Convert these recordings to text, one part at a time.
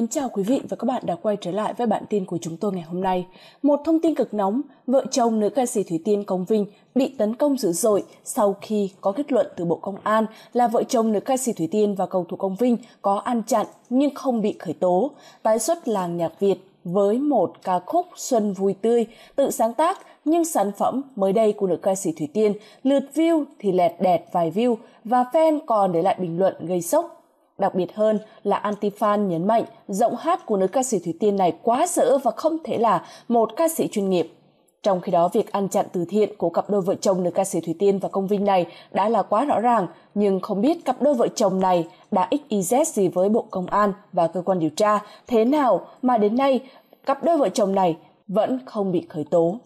Mến chào quý vị và các bạn đã quay trở lại với bản tin của chúng tôi ngày hôm nay. Một thông tin cực nóng, vợ chồng nữ ca sĩ Thủy Tiên Công Vinh bị tấn công dữ dội sau khi có kết luận từ Bộ Công an là vợ chồng nữ ca sĩ Thủy Tiên và cầu thủ Công Vinh có ăn chặn nhưng không bị khởi tố, tái xuất làng nhạc Việt với một ca khúc Xuân Vui Tươi tự sáng tác nhưng sản phẩm mới đây của nữ ca sĩ Thủy Tiên lượt view thì lẹt đẹt vài view và fan còn để lại bình luận gây sốc Đặc biệt hơn là Antifan nhấn mạnh giọng hát của nữ ca sĩ Thủy Tiên này quá dở và không thể là một ca sĩ chuyên nghiệp. Trong khi đó, việc ăn chặn từ thiện của cặp đôi vợ chồng nữ ca sĩ Thủy Tiên và Công Vinh này đã là quá rõ ràng, nhưng không biết cặp đôi vợ chồng này đã XYZ gì với Bộ Công an và cơ quan điều tra thế nào mà đến nay cặp đôi vợ chồng này vẫn không bị khởi tố.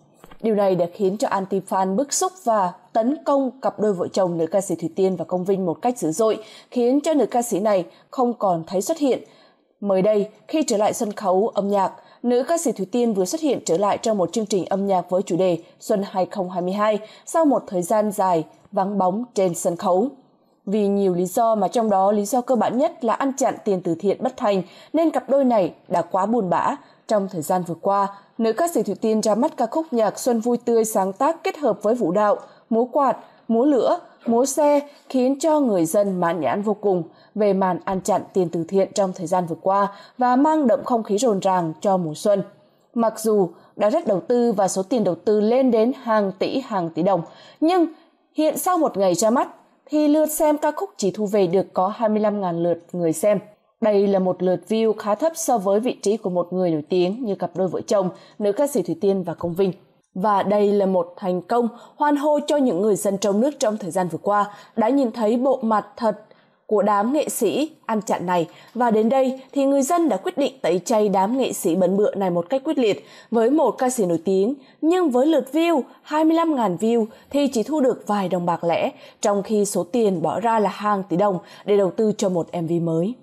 Điều này đã khiến cho anti-fan bức xúc và tấn công cặp đôi vợ chồng nữ ca sĩ Thủy Tiên và Công Vinh một cách dữ dội, khiến cho nữ ca sĩ này không còn thấy xuất hiện. Mới đây, khi trở lại sân khấu âm nhạc, nữ ca sĩ Thủy Tiên vừa xuất hiện trở lại trong một chương trình âm nhạc với chủ đề Xuân 2022 sau một thời gian dài vắng bóng trên sân khấu. Vì nhiều lý do mà trong đó lý do cơ bản nhất là ăn chặn tiền từ thiện bất thành nên cặp đôi này đã quá buồn bã, trong thời gian vừa qua, nữ ca sĩ Thủy Tiên ra mắt ca khúc nhạc Xuân Vui Tươi sáng tác kết hợp với vũ đạo, múa quạt, múa lửa, múa xe khiến cho người dân mãn nhãn vô cùng về màn ăn chặn tiền từ thiện trong thời gian vừa qua và mang đậm không khí rộn ràng cho mùa xuân. Mặc dù đã rất đầu tư và số tiền đầu tư lên đến hàng tỷ hàng tỷ đồng, nhưng hiện sau một ngày ra mắt thì lượt xem ca khúc chỉ thu về được có 25.000 lượt người xem. Đây là một lượt view khá thấp so với vị trí của một người nổi tiếng như cặp đôi vợ chồng, nữ ca sĩ Thủy Tiên và Công Vinh. Và đây là một thành công hoan hô cho những người dân trong nước trong thời gian vừa qua đã nhìn thấy bộ mặt thật của đám nghệ sĩ ăn chặn này và đến đây thì người dân đã quyết định tẩy chay đám nghệ sĩ bẩn bựa này một cách quyết liệt với một ca sĩ nổi tiếng nhưng với lượt view 25.000 view thì chỉ thu được vài đồng bạc lẻ trong khi số tiền bỏ ra là hàng tỷ đồng để đầu tư cho một MV mới.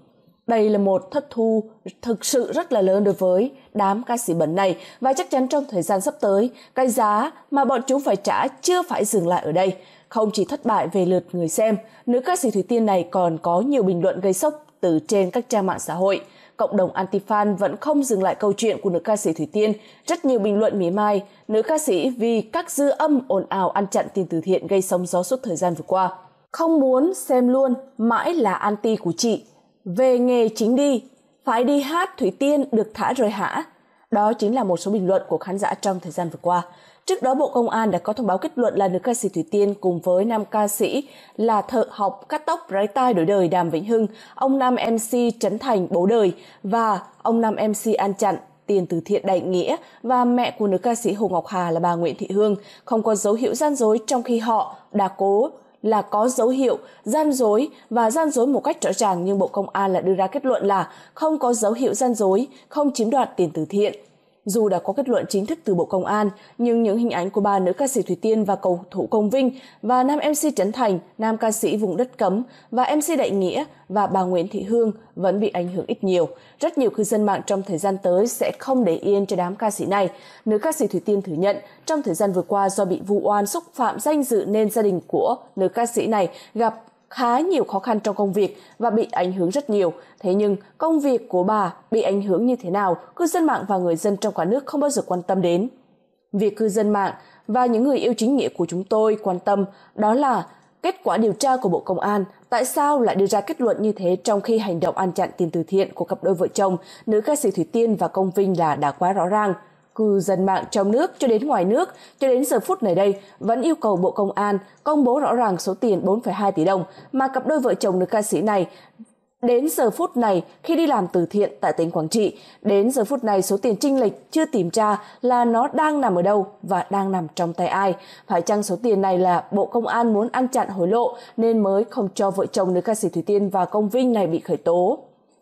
Đây là một thất thu thực sự rất là lớn đối với đám ca sĩ bẩn này và chắc chắn trong thời gian sắp tới, cái giá mà bọn chúng phải trả chưa phải dừng lại ở đây. Không chỉ thất bại về lượt người xem, nữ ca sĩ Thủy Tiên này còn có nhiều bình luận gây sốc từ trên các trang mạng xã hội. Cộng đồng anti-fan vẫn không dừng lại câu chuyện của nữ ca sĩ Thủy Tiên. Rất nhiều bình luận mỉa mai, nữ ca sĩ vì các dư âm ồn ào ăn chặn tiền từ thiện gây sóng gió suốt thời gian vừa qua. Không muốn xem luôn, mãi là anti của chị, về nghề chính đi, phải đi hát Thủy Tiên được thả rồi hả? Đó chính là một số bình luận của khán giả trong thời gian vừa qua. Trước đó Bộ Công an đã có thông báo kết luận là nữ ca sĩ Thủy Tiên cùng với nam ca sĩ là thợ học cắt tóc rái tai đổi đời Đàm Vĩnh Hưng, ông nam MC Trấn Thành Bố Đời và ông nam MC An Chặn tiền từ thiện đại nghĩa và mẹ của nữ ca sĩ Hồ Ngọc Hà là bà Nguyễn Thị Hương không có dấu hiệu gian dối trong khi họ đã cố là có dấu hiệu gian dối và gian dối một cách rõ ràng nhưng Bộ Công an lại đưa ra kết luận là không có dấu hiệu gian dối, không chiếm đoạt tiền từ thiện dù đã có kết luận chính thức từ Bộ Công an, nhưng những hình ảnh của ba nữ ca sĩ Thủy Tiên và cầu thủ Công Vinh và nam MC Trấn Thành, nam ca sĩ vùng đất cấm và MC Đại Nghĩa và bà Nguyễn Thị Hương vẫn bị ảnh hưởng ít nhiều. Rất nhiều cư dân mạng trong thời gian tới sẽ không để yên cho đám ca sĩ này. Nữ ca sĩ Thủy Tiên thừa nhận trong thời gian vừa qua do bị vu oan xúc phạm danh dự nên gia đình của nữ ca sĩ này gặp khá nhiều khó khăn trong công việc và bị ảnh hưởng rất nhiều. Thế nhưng, công việc của bà bị ảnh hưởng như thế nào, cư dân mạng và người dân trong cả nước không bao giờ quan tâm đến. Việc cư dân mạng và những người yêu chính nghĩa của chúng tôi quan tâm đó là kết quả điều tra của Bộ Công an tại sao lại đưa ra kết luận như thế trong khi hành động ăn chặn tiền từ thiện của cặp đôi vợ chồng nữ ca sĩ Thủy Tiên và Công Vinh là đã quá rõ ràng – cư dân mạng trong nước cho đến ngoài nước cho đến giờ phút này đây vẫn yêu cầu Bộ Công an công bố rõ ràng số tiền 4,2 tỷ đồng mà cặp đôi vợ chồng nữ ca sĩ này Đến giờ phút này, khi đi làm từ thiện tại tỉnh Quảng Trị, đến giờ phút này số tiền trinh lệch chưa tìm ra là nó đang nằm ở đâu và đang nằm trong tay ai. Phải chăng số tiền này là Bộ Công an muốn ăn chặn hối lộ nên mới không cho vợ chồng nữ ca sĩ Thủy Tiên và Công Vinh này bị khởi tố?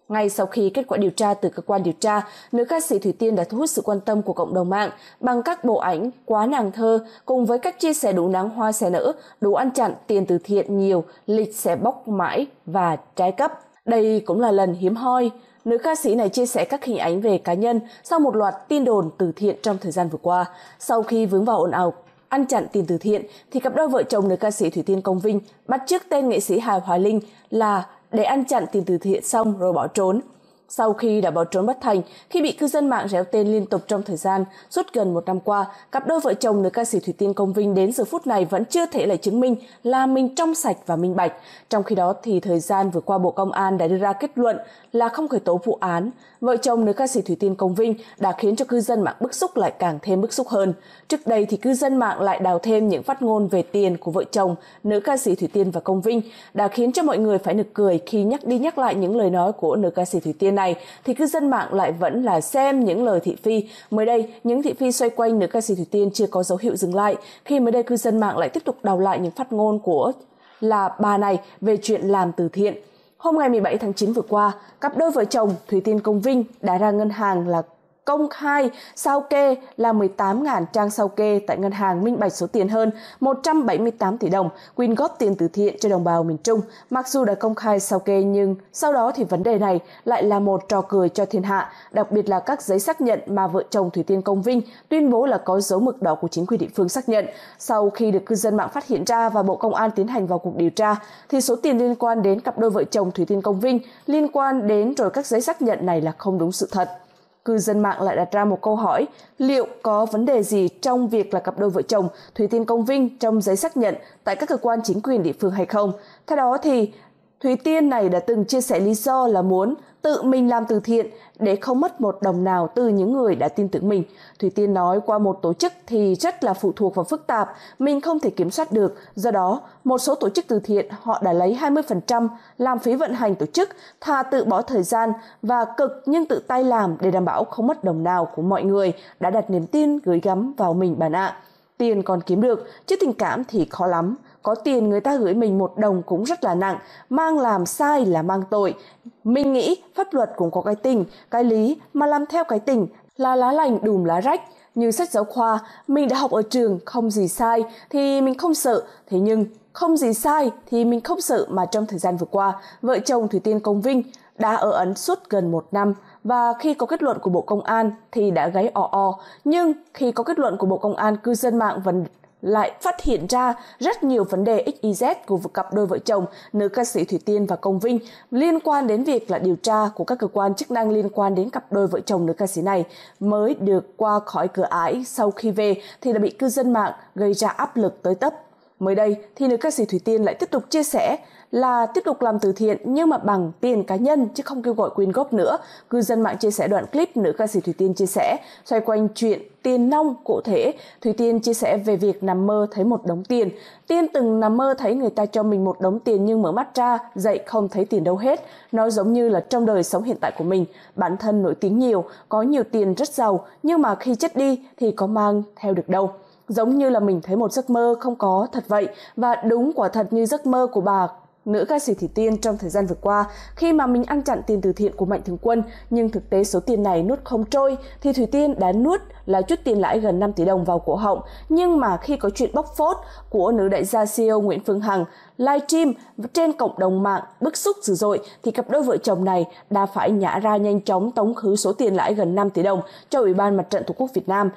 Ngay sau khi kết quả điều tra từ cơ quan điều tra, nữ ca sĩ Thủy Tiên đã thu hút sự quan tâm của cộng đồng mạng bằng các bộ ảnh quá nàng thơ cùng với cách chia sẻ đủ nắng hoa sẽ nở, đủ ăn chặn, tiền từ thiện nhiều, lịch sẽ bóc mãi và trái cấp. Đây cũng là lần hiếm hoi nữ ca sĩ này chia sẻ các hình ảnh về cá nhân sau một loạt tin đồn từ thiện trong thời gian vừa qua. Sau khi vướng vào ồn ào ăn chặn tiền từ thiện thì cặp đôi vợ chồng nữ ca sĩ Thủy Tiên Công Vinh bắt chước tên nghệ sĩ Hà Hoài Linh là để ăn chặn tiền từ thiện xong rồi bỏ trốn. Sau khi đã bỏ trốn bất thành, khi bị cư dân mạng réo tên liên tục trong thời gian, suốt gần một năm qua, cặp đôi vợ chồng nữ ca sĩ Thủy Tiên Công Vinh đến giờ phút này vẫn chưa thể lại chứng minh là mình trong sạch và minh bạch. Trong khi đó thì thời gian vừa qua Bộ Công an đã đưa ra kết luận là không khởi tố vụ án. Vợ chồng nữ ca sĩ Thủy Tiên Công Vinh đã khiến cho cư dân mạng bức xúc lại càng thêm bức xúc hơn. Trước đây thì cư dân mạng lại đào thêm những phát ngôn về tiền của vợ chồng nữ ca sĩ Thủy Tiên và Công Vinh đã khiến cho mọi người phải nực cười khi nhắc đi nhắc lại những lời nói của nữ ca sĩ Thủy Tiên này thì cư dân mạng lại vẫn là xem những lời thị phi. Mới đây, những thị phi xoay quanh nữ ca sĩ Thủy Tiên chưa có dấu hiệu dừng lại khi mới đây cư dân mạng lại tiếp tục đào lại những phát ngôn của là bà này về chuyện làm từ thiện. Hôm ngày 17 tháng 9 vừa qua, cặp đôi vợ chồng Thủy Tiên Công Vinh đã ra ngân hàng là công khai sao kê là 18.000 trang sao kê tại ngân hàng minh bạch số tiền hơn 178 tỷ đồng quyên góp tiền từ thiện cho đồng bào miền Trung. Mặc dù đã công khai sao kê nhưng sau đó thì vấn đề này lại là một trò cười cho thiên hạ, đặc biệt là các giấy xác nhận mà vợ chồng Thủy Tiên Công Vinh tuyên bố là có dấu mực đỏ của chính quyền địa phương xác nhận. Sau khi được cư dân mạng phát hiện ra và Bộ Công an tiến hành vào cuộc điều tra thì số tiền liên quan đến cặp đôi vợ chồng Thủy Tiên Công Vinh liên quan đến rồi các giấy xác nhận này là không đúng sự thật cư dân mạng lại đặt ra một câu hỏi liệu có vấn đề gì trong việc là cặp đôi vợ chồng Thủy Tiên Công Vinh trong giấy xác nhận tại các cơ quan chính quyền địa phương hay không. Theo đó thì Thúy Tiên này đã từng chia sẻ lý do là muốn tự mình làm từ thiện để không mất một đồng nào từ những người đã tin tưởng mình. Thủy Tiên nói qua một tổ chức thì rất là phụ thuộc và phức tạp, mình không thể kiểm soát được. Do đó, một số tổ chức từ thiện họ đã lấy 20% làm phí vận hành tổ chức, thà tự bỏ thời gian và cực nhưng tự tay làm để đảm bảo không mất đồng nào của mọi người đã đặt niềm tin gửi gắm vào mình bạn ạ. Tiền còn kiếm được, chứ tình cảm thì khó lắm có tiền người ta gửi mình một đồng cũng rất là nặng, mang làm sai là mang tội. Mình nghĩ pháp luật cũng có cái tình, cái lý mà làm theo cái tình là lá lành đùm lá rách. Như sách giáo khoa, mình đã học ở trường không gì sai thì mình không sợ, thế nhưng không gì sai thì mình không sợ mà trong thời gian vừa qua, vợ chồng Thủy Tiên Công Vinh đã ở Ấn suốt gần một năm và khi có kết luận của Bộ Công an thì đã gáy o o. Nhưng khi có kết luận của Bộ Công an, cư dân mạng vẫn lại phát hiện ra rất nhiều vấn đề XYZ của cặp đôi vợ chồng nữ ca sĩ Thủy Tiên và Công Vinh liên quan đến việc là điều tra của các cơ quan chức năng liên quan đến cặp đôi vợ chồng nữ ca sĩ này mới được qua khỏi cửa ải sau khi về thì đã bị cư dân mạng gây ra áp lực tới tấp. Mới đây thì nữ ca sĩ Thủy Tiên lại tiếp tục chia sẻ là tiếp tục làm từ thiện nhưng mà bằng tiền cá nhân chứ không kêu gọi quyên góp nữa. Cư dân mạng chia sẻ đoạn clip nữ ca sĩ Thủy Tiên chia sẻ xoay quanh chuyện tiền nong cụ thể. Thủy Tiên chia sẻ về việc nằm mơ thấy một đống tiền. Tiên từng nằm mơ thấy người ta cho mình một đống tiền nhưng mở mắt ra dậy không thấy tiền đâu hết. Nó giống như là trong đời sống hiện tại của mình, bản thân nổi tiếng nhiều, có nhiều tiền rất giàu nhưng mà khi chết đi thì có mang theo được đâu giống như là mình thấy một giấc mơ không có thật vậy và đúng quả thật như giấc mơ của bà nữ ca sĩ Thủy Tiên trong thời gian vừa qua khi mà mình ăn chặn tiền từ thiện của Mạnh Thường Quân nhưng thực tế số tiền này nuốt không trôi thì Thủy Tiên đã nuốt là chút tiền lãi gần 5 tỷ đồng vào cổ họng nhưng mà khi có chuyện bóc phốt của nữ đại gia CEO Nguyễn Phương Hằng livestream trên cộng đồng mạng bức xúc dữ dội thì cặp đôi vợ chồng này đã phải nhả ra nhanh chóng tống khứ số tiền lãi gần 5 tỷ đồng cho Ủy ban Mặt trận Tổ quốc Việt Nam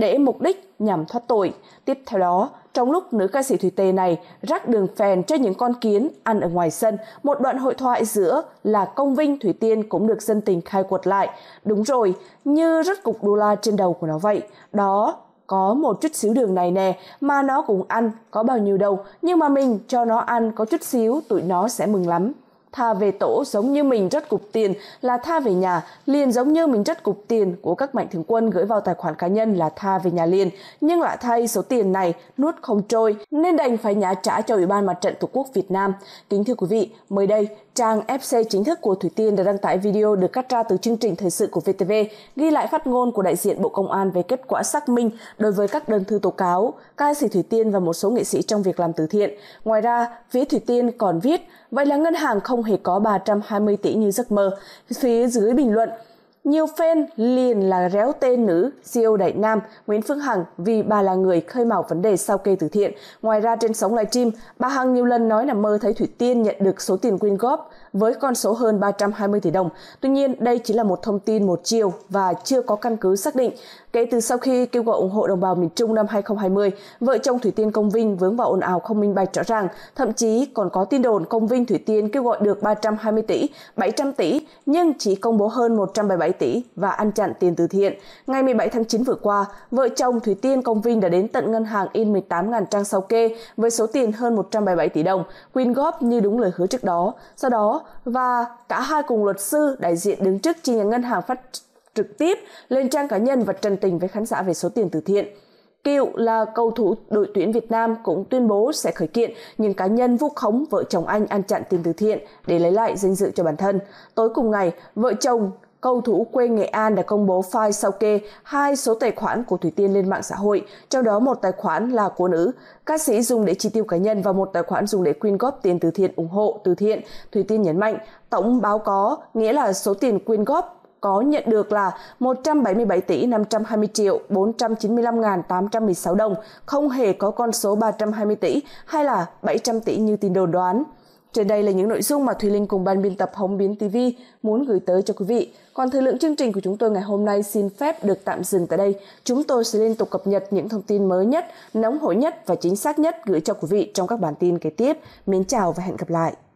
để mục đích nhằm thoát tội. Tiếp theo đó, trong lúc nữ ca sĩ Thủy Tề này rắc đường phèn cho những con kiến ăn ở ngoài sân, một đoạn hội thoại giữa là Công Vinh Thủy Tiên cũng được dân tình khai quật lại. Đúng rồi, như rất cục đô la trên đầu của nó vậy. Đó có một chút xíu đường này nè mà nó cũng ăn có bao nhiêu đâu nhưng mà mình cho nó ăn có chút xíu tụi nó sẽ mừng lắm tha về tổ giống như mình rất cục tiền là tha về nhà, liền giống như mình rất cục tiền của các mạnh thường quân gửi vào tài khoản cá nhân là tha về nhà liền, nhưng lại thay số tiền này nuốt không trôi nên đành phải nhà trả cho Ủy ban Mặt trận Tổ quốc Việt Nam. Kính thưa quý vị, mới đây, trang FC chính thức của Thủy Tiên đã đăng tải video được cắt ra từ chương trình thời sự của VTV, ghi lại phát ngôn của đại diện Bộ Công an về kết quả xác minh đối với các đơn thư tố cáo, ca sĩ Thủy Tiên và một số nghệ sĩ trong việc làm từ thiện. Ngoài ra, phía Thủy Tiên còn viết, vậy là ngân hàng không hề có 320 tỷ như giấc mơ. Phía dưới bình luận, nhiều fan liền là réo tên nữ CEO Đại Nam Nguyễn Phương Hằng vì bà là người khơi mào vấn đề sao kê từ thiện. Ngoài ra trên sóng livestream, bà Hằng nhiều lần nói là mơ thấy Thủy Tiên nhận được số tiền quyên góp với con số hơn 320 tỷ đồng. Tuy nhiên, đây chỉ là một thông tin một chiều và chưa có căn cứ xác định. Kể từ sau khi kêu gọi ủng hộ đồng bào miền Trung năm 2020, vợ chồng Thủy Tiên Công Vinh vướng vào ồn ào không minh bạch rõ ràng, thậm chí còn có tin đồn Công Vinh Thủy Tiên kêu gọi được 320 tỷ, 700 tỷ nhưng chỉ công bố hơn 177 tỷ và ăn chặn tiền từ thiện. Ngày 17 tháng 9 vừa qua, vợ chồng Thủy Tiên Công Vinh đã đến tận ngân hàng in 18.000 trang sao kê với số tiền hơn 177 tỷ đồng, quyên góp như đúng lời hứa trước đó. Sau đó, và cả hai cùng luật sư đại diện đứng trước chi nhánh ngân hàng phát trực tiếp lên trang cá nhân và trần tình với khán giả về số tiền từ thiện. Cựu là cầu thủ đội tuyển Việt Nam cũng tuyên bố sẽ khởi kiện những cá nhân vu khống vợ chồng anh ăn chặn tiền từ thiện để lấy lại danh dự cho bản thân. Tối cùng ngày, vợ chồng cầu thủ quê Nghệ An đã công bố file sao kê hai số tài khoản của Thủy Tiên lên mạng xã hội, trong đó một tài khoản là của nữ, ca sĩ dùng để chi tiêu cá nhân và một tài khoản dùng để quyên góp tiền từ thiện ủng hộ từ thiện. Thủy Tiên nhấn mạnh, tổng báo có nghĩa là số tiền quyên góp có nhận được là 177 tỷ 520 triệu 495.816 đồng, không hề có con số 320 tỷ hay là 700 tỷ như tin đồn đoán. Trên đây là những nội dung mà Thùy Linh cùng ban biên tập Hồng Biến TV muốn gửi tới cho quý vị. Còn thời lượng chương trình của chúng tôi ngày hôm nay xin phép được tạm dừng tại đây. Chúng tôi sẽ liên tục cập nhật những thông tin mới nhất, nóng hổi nhất và chính xác nhất gửi cho quý vị trong các bản tin kế tiếp. Mến chào và hẹn gặp lại!